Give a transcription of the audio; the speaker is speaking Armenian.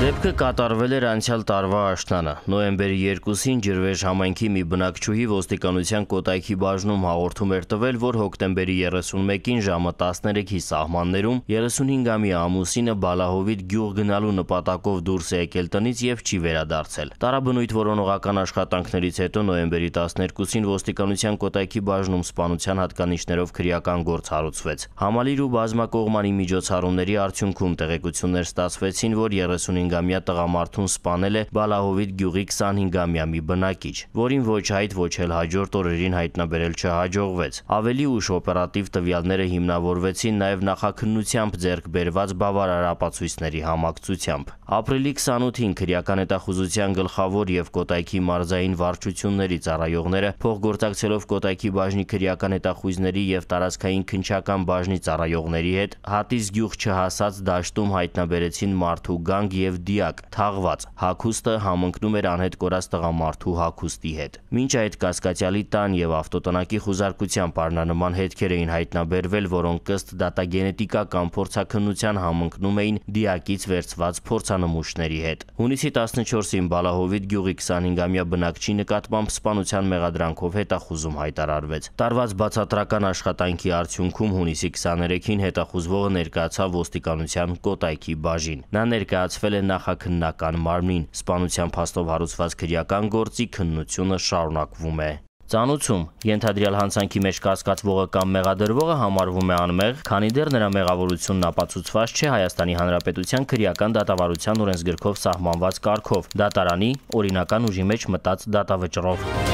Դեպքը կատարվել էր անցյալ տարվա աշնանը։ Նոյեմբերի 2-ին Ջրվեժ համայնքի մի բնակչուհի ոստիկանության Կոտայքի բաժնում հաղորդում էր տվել, որ հոկտեմբերի 31-ին ժամը 13-ի սահմաններում 35-ամյա ամուսինը Բալահովիտ գյուղ գնալու նպատակով դուրս է եկել տնից եւ չի վերադարձել։ Տարաբնույթ որոնողական աշխատանքներից հետո նոյեմբերի 12-ին ոստիկանության Կոտայքի բաժնում սպանության հատկանիշներով քրեական գործ հարուցվեց։ Համալիր ու բազմակողմանի միջոցառումների արդյունքում տեղեկություններ ստացվեցին, որ 35 25-ամյա տղամարդուն սպանել է Բալահովիտ գյուղի 25-ամյա մի բնակիչ, որին ոչ հայտ ոչ էլ հաջորդ օրերին հայտնաբերել չհաջողվեց։ Ավելի ուշ օպերատիվ տվյալները հիմնավորվեցին նաև նախաքննությամբ ձեռք բերված բավարար ապացույցների համակցությամբ։ Ապրիլի 28-ին քրեական հետախուզության գլխավոր եւ Կոտայքի մարզային վարչությունների ծառայողները փոխգործակցելով Կոտայքի բաժնի քրեական հետախույզների եւ տարածքային քնչական բաժնի ծառայողների հետ հատից գյուղ չհասած դաշտում հայտնաբերեցին մարդու գանգ եւ դիակ թաղված հագուստը համընկնում էր անհետ կորած տղամարդու հագուստի հետ։ Մինչ այդ կասկածյալի տան եւ ավտոտնակի խուզարկության բառնանման հետքեր էին հայտնաբերվել, որոնք ըստ դատագենետիկական փորձակնության համընկնում էին դիակից վերցված փորձանմուշների հետ։ Հունիսի 14-ին Բալահովիտ գյուղի 25-ամյա բնակչի նկատմամբ սպանության մեղադրանքով հետախուզում հայտարարվեց։ Տարված բացատրական աշխատանքի արդյունքում հունիսի 23-ին հետախուզվողը ներկայացավ ոստիկանության Կոտայքի բաժին։ Նա ներկայացվել է նախաքննական մարմին։ Սպանության փաստով հարուցված քրեական գործի քննությունը շարունակվում է։ Ծանուցում ենթադրյալ հանցանքի մեջ կասկածվողը կամ մեղադրվողը համարվում է անմեղ, քանի դեռ նրա մեղավորությունն ապացուցված չէ Հայաստանի Հանրապետության քրեական դատավարության օրենսգրքով սահմանված կարգով՝ դատարանի օրինական ուժի մեջ մտած դատավճռով։